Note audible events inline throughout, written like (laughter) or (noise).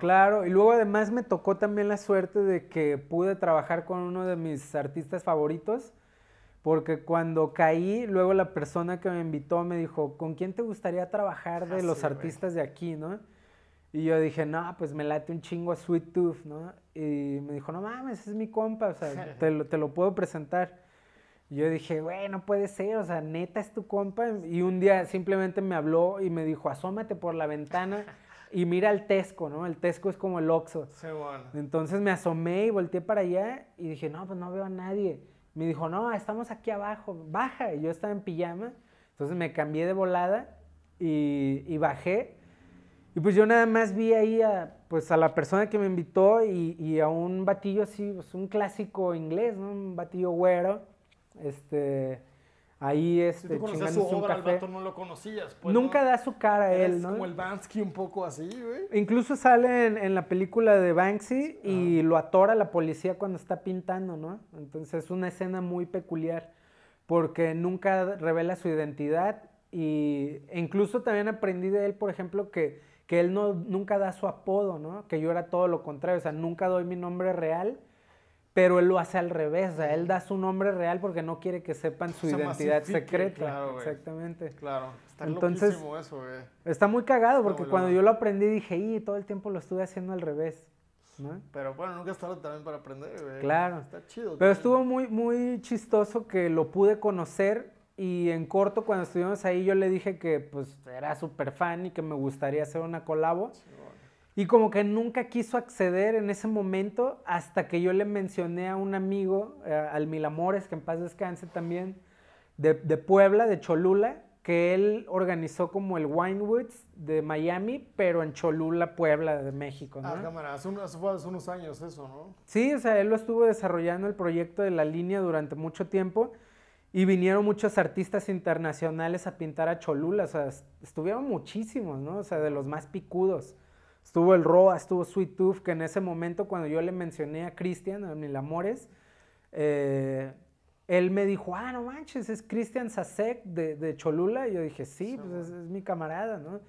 Claro, y luego además me tocó también la suerte de que pude trabajar con uno de mis artistas favoritos, porque cuando caí, luego la persona que me invitó me dijo, ¿con quién te gustaría trabajar de ah, los artistas de aquí, no? Y yo dije, no, pues me late un chingo a Sweet Tooth, ¿no? Y me dijo, no mames, es mi compa, o sea, (laughs) te lo, te lo puedo presentar. Y yo dije, güey, no puede ser, o sea, neta es tu compa. Y un día simplemente me habló y me dijo, asómate por la ventana. (laughs) Y mira el Tesco, ¿no? El Tesco es como el oxo. Sí, bueno. Entonces me asomé y volteé para allá y dije, no, pues no veo a nadie. Me dijo, no, estamos aquí abajo, baja. Y yo estaba en pijama. Entonces me cambié de volada y, y bajé. Y pues yo nada más vi ahí a, pues a la persona que me invitó y, y a un batillo así, pues un clásico inglés, ¿no? Un batillo güero. Este ahí este, si tú conocías su no lo conocías. Pues, nunca da su cara a él, ¿no? como el Bansky un poco así, Incluso sale en, la película de Banksy y lo atora la policía cuando está pintando, ¿no? Entonces es una escena muy peculiar porque nunca revela su identidad y incluso también aprendí de él, por ejemplo, que, que él no, nunca da su apodo, ¿no? Que yo era todo lo contrario, o sea, nunca doy mi nombre real, pero él lo hace al revés, o sea, él da su nombre real porque no quiere que sepan su identidad secreta. Exactamente. Claro, está Entonces, eso, Está muy cagado porque cuando yo lo aprendí dije, y todo el tiempo lo estuve haciendo al revés. Pero bueno, nunca es también para aprender, güey. Claro. Está chido. Pero estuvo muy, muy chistoso que lo pude conocer y en corto cuando estuvimos ahí yo le dije que pues era súper fan y que me gustaría hacer una colabo. Y como que nunca quiso acceder en ese momento hasta que yo le mencioné a un amigo, eh, al Milamores, que en paz descanse también, de, Puebla, de Cholula, que él organizó como el Winewoods de Miami, pero en Cholula, Puebla, de México. ¿no? Ah, cámara, unos, hace unos años eso, ¿no? Sí, o sea, él lo estuvo desarrollando el proyecto de la línea durante mucho tiempo. Y vinieron muchos artistas internacionales a pintar a Cholula, o sea, estuvieron muchísimos, ¿no? O sea, de los más picudos. Estuvo el Roa, estuvo Sweet Tooth, que en ese momento cuando yo le mencioné a Cristian, a Mil Amores, eh, él me dijo, ah, no manches, es Cristian Sasek de, Cholula. Y yo dije, sí, pues es, es mi camarada, ¿no?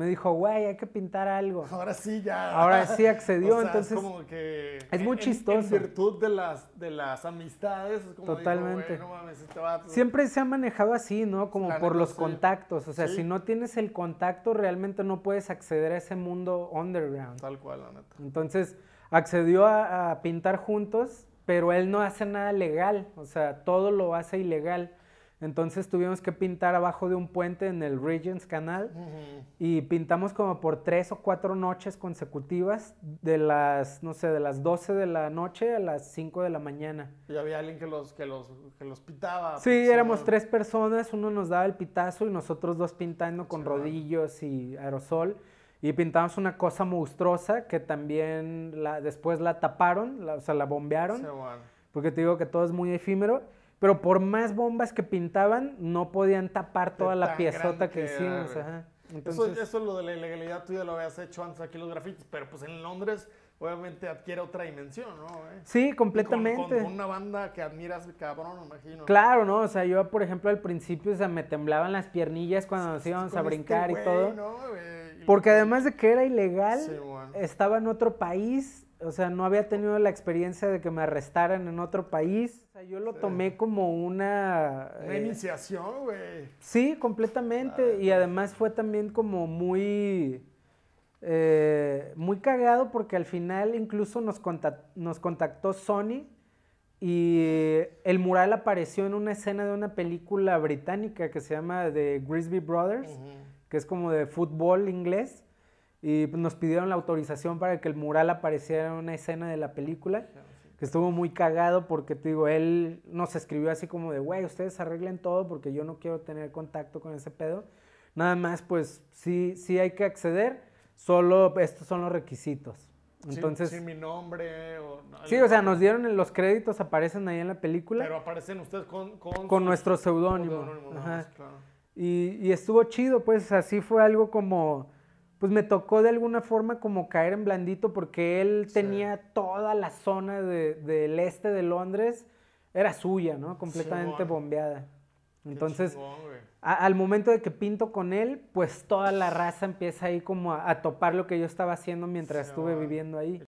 me dijo, güey, hay que pintar algo. (laughs) Ahora sí ya. Ahora sí accedió, (laughs) entonces. Es como que. Es muy chistoso. En virtud de las, de las amistades. Es como Totalmente. mames, este Siempre se ha manejado así, ¿no? Como por los contactos. O sea, si no tienes el contacto, realmente no puedes acceder a ese mundo underground. Tal cual, la neta. Entonces, accedió a pintar juntos, pero él no hace nada legal. O sea, todo lo hace ilegal. Entonces tuvimos que pintar abajo de un puente en el Regents Canal y pintamos como por tres o cuatro noches consecutivas de las, no sé, de las 12 de la noche a las 5 de la mañana. Y había alguien que los, que los, que los pitaba. Sí, pues, éramos tres personas, uno nos daba el pitazo y nosotros dos pintando con rodillos y aerosol. Y pintamos una cosa monstruosa que también la, después la taparon, la, o sea, la bombearon. Porque te digo que todo es muy efímero. Pero por más bombas que pintaban, no podían tapar toda la piezota que, hicimos. Eso, es lo de la ilegalidad, tú ya lo habías hecho antes aquí los grafitis, pero pues en Londres obviamente adquiere otra dimensión, ¿no? Sí, completamente. Con, una banda que admiras, cabrón, me imagino. Claro, ¿no? O sea, yo, por ejemplo, al principio o me temblaban las piernillas cuando nos íbamos a este brincar y todo. ¿no? Porque además de que era ilegal, estaba en otro país, o sea, no había tenido la experiencia de que me arrestaran en otro país. yo lo tomé como una... Eh, una iniciación, güey. Sí, completamente. Y además fue también como muy... Eh, muy cagado porque al final incluso nos contactó, nos contactó Sony y el mural apareció en una escena de una película británica que se llama The Grisby Brothers, que es como de fútbol inglés y pues, nos pidieron la autorización para que el mural apareciera en una escena de la película, que estuvo muy cagado porque, te digo, él nos escribió así como de, güey, ustedes arreglen todo porque yo no quiero tener contacto con ese pedo. Nada más, pues sí, sí hay que acceder, solo estos son los requisitos. Entonces, sí, mi nombre. O sí, o sea, nos dieron los créditos, aparecen ahí en la película. Pero aparecen ustedes con. Con, nuestro seudónimo. Y, y, estuvo chido, pues así fue algo como pues me tocó de alguna forma como caer en blandito porque él tenía toda la zona del este de Londres, era suya, ¿no? Completamente bombeada. Entonces, al momento de que pinto con él, pues toda la raza empieza ahí como a, topar lo que yo estaba haciendo mientras estuve viviendo ahí.